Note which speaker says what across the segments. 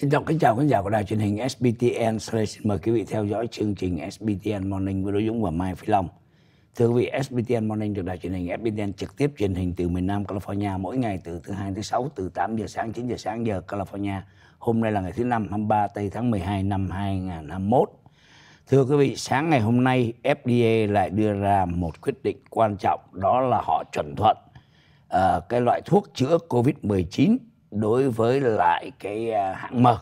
Speaker 1: Xin chào, kính chào khán giả của đài truyền hình SBTN. xin mời quý vị theo dõi chương trình SBTN Morning với Đỗ Dũng và Mai Phi Long. Thưa quý vị, SBTN Morning được đài truyền hình SBTN trực tiếp truyền hình từ miền Nam California mỗi ngày từ thứ hai tới sáu từ 8 giờ sáng 9 giờ sáng giờ California. Hôm nay là ngày thứ năm 23 tây tháng 12 năm 2021. Thưa quý vị, sáng ngày hôm nay FDA lại đưa ra một quyết định quan trọng đó là họ chuẩn thuận uh, cái loại thuốc chữa COVID-19 đối với lại cái à, hãng mở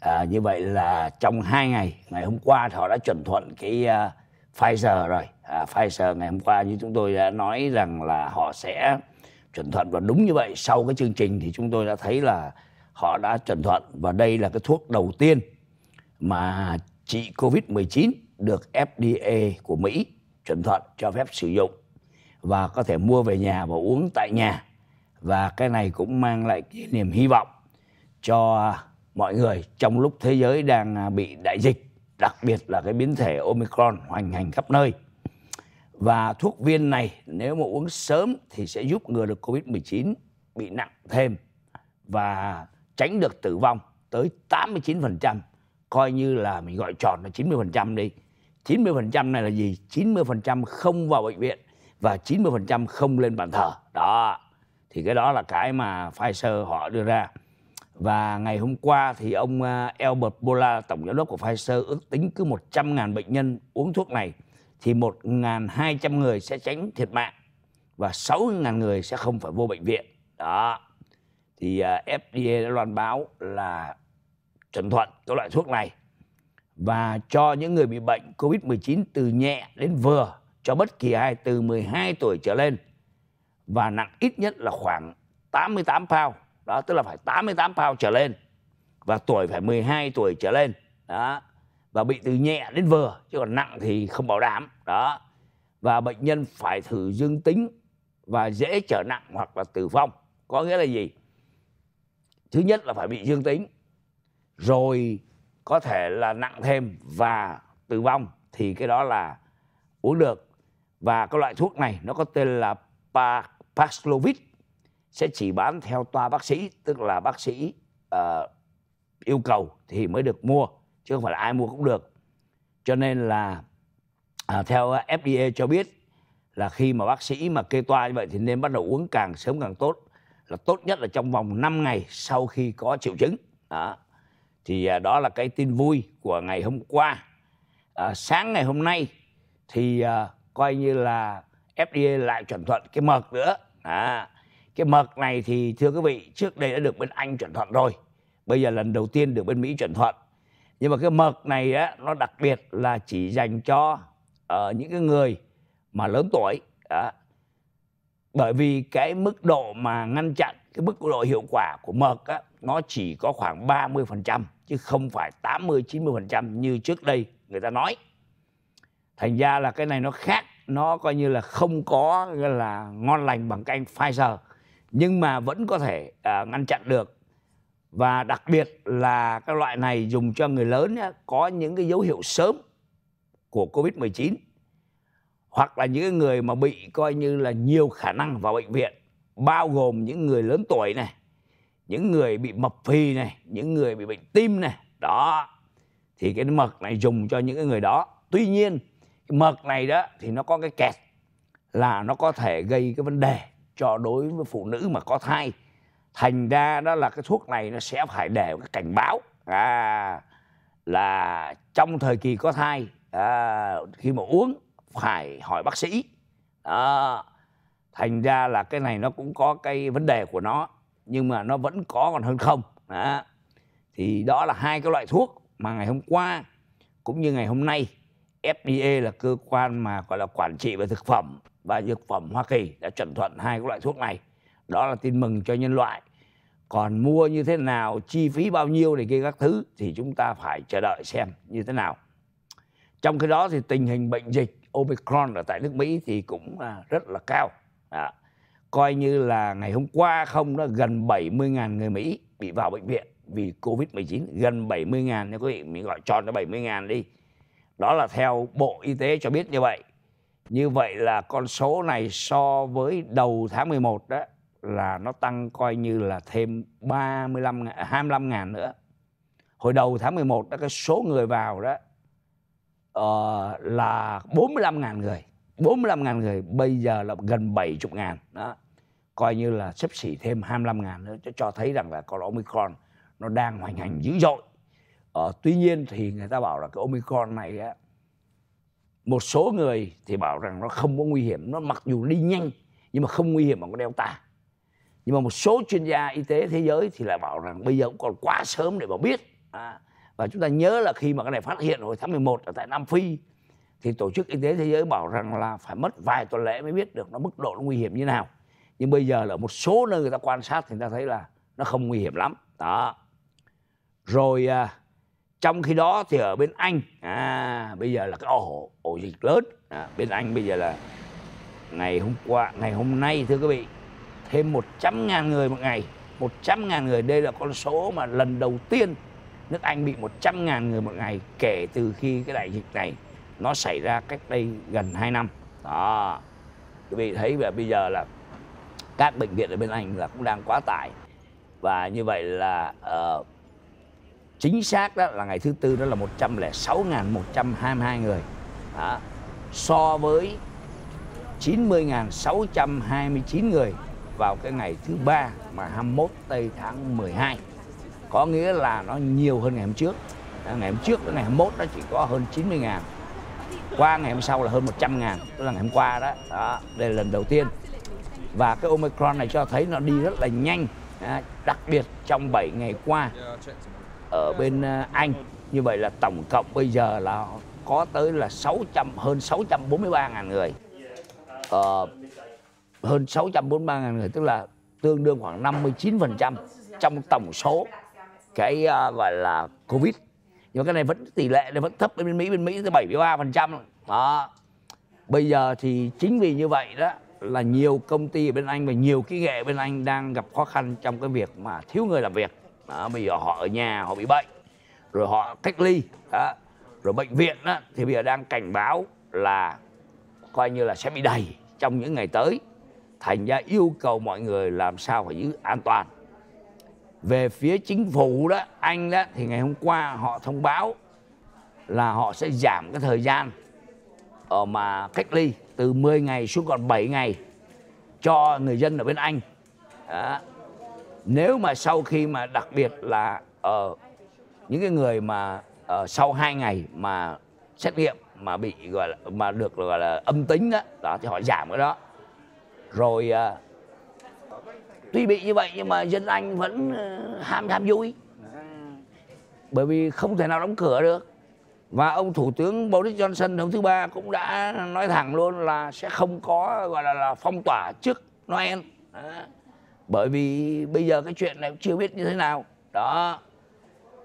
Speaker 1: à, như vậy là trong hai ngày ngày hôm qua họ đã chuẩn thuận cái uh, Pfizer rồi à, Pfizer ngày hôm qua như chúng tôi đã nói rằng là họ sẽ chuẩn thuận và đúng như vậy sau cái chương trình thì chúng tôi đã thấy là họ đã chuẩn thuận và đây là cái thuốc đầu tiên mà trị Covid-19 được FDA của Mỹ chuẩn thuận cho phép sử dụng và có thể mua về nhà và uống tại nhà và cái này cũng mang lại cái niềm hy vọng cho mọi người trong lúc thế giới đang à, bị đại dịch đặc biệt là cái biến thể omicron hoành hành khắp nơi và thuốc viên này nếu mà uống sớm thì sẽ giúp ngừa được covid 19 bị nặng thêm và tránh được tử vong tới 89% coi như là mình gọi tròn là 90% đi 90% này là gì 90% không vào bệnh viện và 90% không lên bàn thờ đó thì cái đó là cái mà Pfizer họ đưa ra và ngày hôm qua thì ông à, Albert Bola tổng giám đốc của Pfizer ước tính cứ 100.000 bệnh nhân uống thuốc này thì 1.200 người sẽ tránh thiệt mạng và 6.000 người sẽ không phải vô bệnh viện đó thì à, FDA đã loan báo là chuẩn thuận cái loại thuốc này và cho những người bị bệnh COVID-19 từ nhẹ đến vừa cho bất kỳ ai từ 12 tuổi trở lên và nặng ít nhất là khoảng 88 pound đó tức là phải 88 pound trở lên và tuổi phải 12 tuổi trở lên đó và bị từ nhẹ đến vừa chứ còn nặng thì không bảo đảm đó và bệnh nhân phải thử dương tính và dễ trở nặng hoặc là tử vong có nghĩa là gì thứ nhất là phải bị dương tính rồi có thể là nặng thêm và tử vong thì cái đó là uống được và cái loại thuốc này nó có tên là pac Paxlovid sẽ chỉ bán theo toa bác sĩ, tức là bác sĩ uh, yêu cầu thì mới được mua, chứ không phải là ai mua cũng được. Cho nên là uh, theo FDA cho biết là khi mà bác sĩ mà kê toa như vậy thì nên bắt đầu uống càng sớm càng tốt là tốt nhất là trong vòng 5 ngày sau khi có triệu chứng. Đó. Thì à, đó là cái tin vui của ngày hôm qua. À, sáng ngày hôm nay thì à, coi như là FDA lại chuẩn thuận cái mực nữa à, cái mực này thì thưa quý vị trước đây đã được bên Anh chuẩn thuận rồi bây giờ lần đầu tiên được bên Mỹ chuẩn thuận nhưng mà cái mực này á, nó đặc biệt là chỉ dành cho uh, những cái người mà lớn tuổi à, bởi vì cái mức độ mà ngăn chặn cái mức độ hiệu quả của mực á, nó chỉ có khoảng 30% chứ không phải 80 90% như trước đây người ta nói. Thành ra là cái này nó khác nó coi như là không có là ngon lành bằng cái anh Pfizer nhưng mà vẫn có thể à, ngăn chặn được và đặc biệt là các loại này dùng cho người lớn nhá, có những cái dấu hiệu sớm của Covid-19 hoặc là những người mà bị coi như là nhiều khả năng vào bệnh viện bao gồm những người lớn tuổi này, những người bị mập phì này, những người bị bệnh tim này, đó thì cái mật này dùng cho những người đó. Tuy nhiên mật này đó thì nó có cái kẹt là nó có thể gây cái vấn đề cho đối với phụ nữ mà có thai thành ra đó là cái thuốc này nó sẽ phải để cái cảnh báo à, là trong thời kỳ có thai à, khi mà uống phải hỏi bác sĩ à, thành ra là cái này nó cũng có cái vấn đề của nó nhưng mà nó vẫn có còn hơn không à, thì đó là hai cái loại thuốc mà ngày hôm qua cũng như ngày hôm nay FDA là cơ quan mà gọi là quản trị về thực phẩm và dược phẩm Hoa Kỳ đã chuẩn thuận hai cái loại thuốc này. Đó là tin mừng cho nhân loại. Còn mua như thế nào, chi phí bao nhiêu này kia các thứ thì chúng ta phải chờ đợi xem như thế nào. Trong khi đó thì tình hình bệnh dịch Omicron ở tại nước Mỹ thì cũng rất là cao. À, coi như là ngày hôm qua không đó gần 70.000 người Mỹ bị vào bệnh viện vì Covid-19. Gần 70.000 nếu quý vị mình gọi tròn nó 70.000 đi đó là theo Bộ Y tế cho biết như vậy. Như vậy là con số này so với đầu tháng 11 đó là nó tăng coi như là thêm 35 25 à, ngàn nữa. Hồi đầu tháng 11 đó cái số người vào đó uh, là 45 ngàn người. 45 ngàn người bây giờ là gần 70 ngàn đó. Coi như là sấp xỉ thêm 25 ngàn nữa cho, cho thấy rằng là con Omicron nó đang hoành hành dữ dội Ờ, tuy nhiên thì người ta bảo là cái Omicron này á, một số người thì bảo rằng nó không có nguy hiểm, nó mặc dù đi nhanh nhưng mà không nguy hiểm bằng cái Delta. Nhưng mà một số chuyên gia y tế thế giới thì lại bảo rằng bây giờ cũng còn quá sớm để mà biết. À, và chúng ta nhớ là khi mà cái này phát hiện hồi tháng 11 ở tại Nam Phi thì Tổ chức Y tế Thế giới bảo rằng là phải mất vài tuần lễ mới biết được nó mức độ nó nguy hiểm như nào. Nhưng bây giờ là một số nơi người ta quan sát thì người ta thấy là nó không nguy hiểm lắm. Đó. Rồi à, trong khi đó thì ở bên anh à, bây giờ là cái ổ ổ dịch lớn à, bên anh bây giờ là ngày hôm qua ngày hôm nay thưa quý vị thêm 100 ngàn người một ngày 100 ngàn người đây là con số mà lần đầu tiên nước Anh bị 100 ngàn người một ngày kể từ khi cái đại dịch này nó xảy ra cách đây gần 2 năm đó quý vị thấy là bây giờ là các bệnh viện ở bên Anh là cũng đang quá tải và như vậy là uh, chính xác đó là ngày thứ tư đó là 106.122 người đó. so với 90.629 người vào cái ngày thứ ba mà 21 tây tháng 12 có nghĩa là nó nhiều hơn ngày hôm trước ngày hôm trước đến ngày 21 nó chỉ có hơn 90 ngàn qua ngày hôm sau là hơn 100 ngàn tức là ngày hôm qua đó, đó đây là lần đầu tiên và cái Omicron này cho thấy nó đi rất là nhanh đặc biệt trong 7 ngày qua ở bên à, Anh. Như vậy là tổng cộng bây giờ là có tới là 600 hơn 643.000 người. Ờ, hơn 643.000 người tức là tương đương khoảng 59% trong tổng số cái uh, gọi là Covid. Nhưng cái này vẫn tỷ lệ này vẫn thấp bên Mỹ, bên Mỹ tới 73%. Đó. Bây giờ thì chính vì như vậy đó là nhiều công ty ở bên Anh và nhiều kỹ nghệ bên Anh đang gặp khó khăn trong cái việc mà thiếu người làm việc đó, bây giờ họ ở nhà họ bị bệnh rồi họ cách ly đó. rồi bệnh viện đó, thì bây giờ đang cảnh báo là coi như là sẽ bị đầy trong những ngày tới thành ra yêu cầu mọi người làm sao phải giữ an toàn về phía chính phủ đó anh đó thì ngày hôm qua họ thông báo là họ sẽ giảm cái thời gian ở ờ, mà cách ly từ 10 ngày xuống còn 7 ngày cho người dân ở bên anh đó nếu mà sau khi mà đặc biệt là uh, những cái người mà uh, sau 2 ngày mà xét nghiệm mà bị gọi là mà được gọi là âm tính đó, đó thì họ giảm cái đó rồi uh, tuy bị như vậy nhưng mà dân anh vẫn uh, ham ham vui bởi vì không thể nào đóng cửa được và ông thủ tướng Boris Johnson hôm thứ ba cũng đã nói thẳng luôn là sẽ không có gọi là, là phong tỏa trước Noel. À bởi vì bây giờ cái chuyện này chưa biết như thế nào đó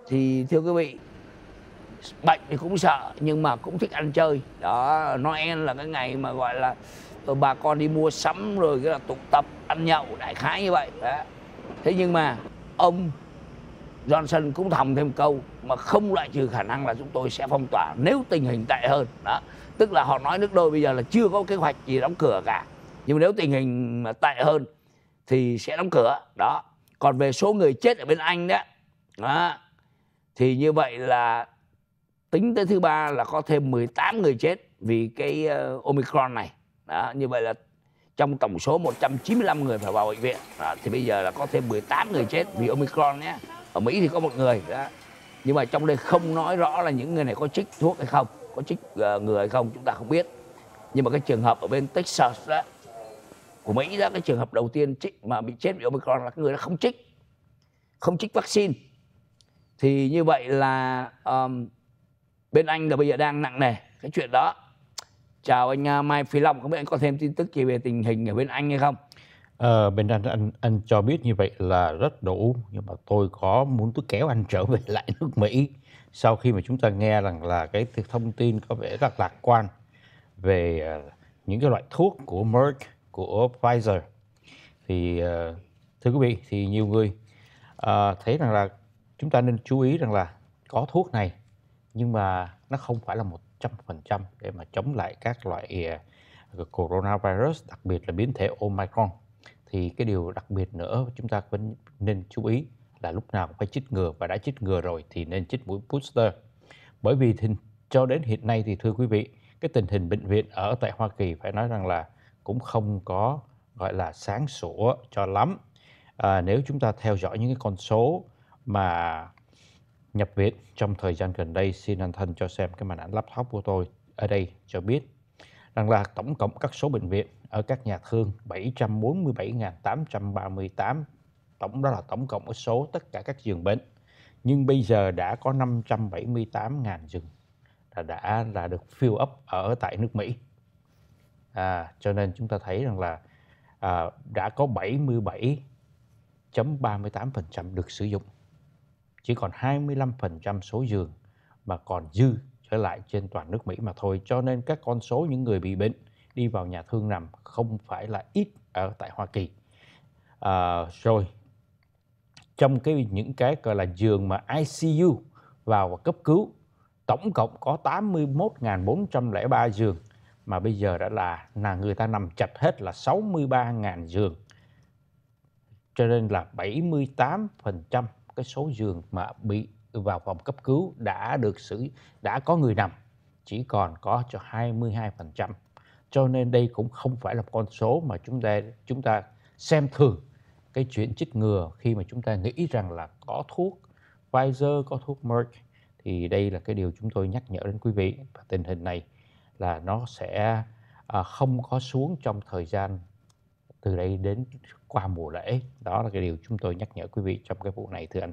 Speaker 1: thì thưa quý vị bệnh thì cũng sợ nhưng mà cũng thích ăn chơi đó Noel là cái ngày mà gọi là bà con đi mua sắm rồi cái là tụ tập ăn nhậu đại khái như vậy đó. thế nhưng mà ông Johnson cũng thầm thêm câu mà không loại trừ khả năng là chúng tôi sẽ phong tỏa nếu tình hình tệ hơn đó tức là họ nói nước đôi bây giờ là chưa có kế hoạch gì đóng cửa cả nhưng mà nếu tình hình mà tệ hơn thì sẽ đóng cửa đó còn về số người chết ở bên anh đó, đó thì như vậy là tính tới thứ ba là có thêm 18 người chết vì cái uh, omicron này đó, như vậy là trong tổng số 195 người phải vào bệnh viện đó, thì bây giờ là có thêm 18 người chết vì omicron nhé ở mỹ thì có một người đó nhưng mà trong đây không nói rõ là những người này có trích thuốc hay không có trích uh, ờ, người hay không chúng ta không biết nhưng mà cái trường hợp ở bên texas đó của Mỹ ra cái trường hợp đầu tiên trích mà bị chết vì Omicron là cái người đó không trích không trích vaccine thì như vậy là um, bên anh là bây giờ đang nặng nề cái chuyện đó chào anh à, Mai Phi Long không biết anh có thêm tin tức gì về tình hình ở bên anh hay không
Speaker 2: à, bên anh, anh anh cho biết như vậy là rất đủ nhưng mà tôi có muốn tôi kéo anh trở về lại nước Mỹ sau khi mà chúng ta nghe rằng là cái thông tin có vẻ rất lạc quan về ờ, những cái loại thuốc của Merck của Pfizer thì ờ, thưa quý vị thì nhiều người ờ, thấy rằng là chúng ta nên chú ý rằng là có thuốc này nhưng mà nó không phải là một trăm phần trăm để mà chống lại các loại ờ, coronavirus đặc biệt là biến thể Omicron thì cái điều đặc biệt nữa chúng ta vẫn nên chú ý là lúc nào cũng phải chích ngừa và đã chích ngừa rồi thì nên chích mũi booster bởi vì thì, cho đến hiện nay thì thưa quý vị cái tình hình bệnh viện ở tại Hoa Kỳ phải nói rằng là cũng không có gọi là sáng sủa cho lắm à, nếu chúng ta theo dõi những cái con số mà nhập viện trong thời gian gần đây xin anh thân cho xem cái màn ảnh laptop của tôi ở đây cho biết rằng là tổng cộng các số bệnh viện ở các nhà thương 747.838 tổng đó là tổng cộng ở số tất cả các giường bệnh nhưng bây giờ đã có 578.000 giường là đã là được fill up ở tại nước Mỹ à, cho nên chúng ta thấy rằng là à, đã có 77.38% được sử dụng chỉ còn 25% số giường mà còn dư trở lại trên toàn nước Mỹ mà thôi cho nên các con số những người bị bệnh đi vào nhà thương nằm không phải là ít ở tại Hoa Kỳ à, rồi trong cái những cái gọi là giường mà ICU vào và cấp cứu tổng cộng có 81.403 giường mà bây giờ đã là là người ta nằm chặt hết là 63.000 giường. Cho nên là 78% cái số giường mà bị vào phòng cấp cứu đã được xử đã có người nằm, chỉ còn có cho 22%. Cho nên đây cũng không phải là con số mà chúng ta chúng ta xem thường cái chuyện chích ngừa khi mà chúng ta nghĩ rằng là có thuốc Pfizer, có thuốc Merck thì đây là cái điều chúng tôi nhắc nhở đến quý vị và tình hình này là nó sẽ à, không có xuống trong thời gian từ đây đến qua mùa lễ đó là cái điều chúng tôi nhắc nhở quý vị trong cái vụ này thưa anh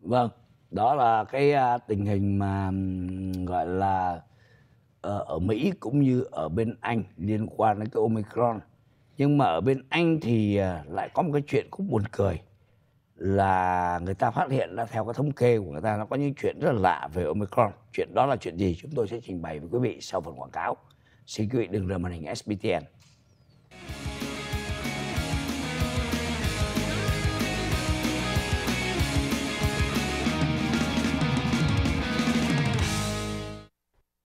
Speaker 2: vâng
Speaker 1: đó là cái à, tình hình mà gọi là ờ, ở Mỹ cũng như ở bên Anh liên quan đến cái Omicron nhưng mà ở bên Anh thì à, lại có một cái chuyện cũng buồn cười là người ta phát hiện là theo cái thống kê của người ta nó có những chuyện rất là lạ về Omicron. Chuyện đó là chuyện gì chúng tôi sẽ trình bày với quý vị sau phần quảng cáo. Xin quý vị đừng rời màn hình SBTN.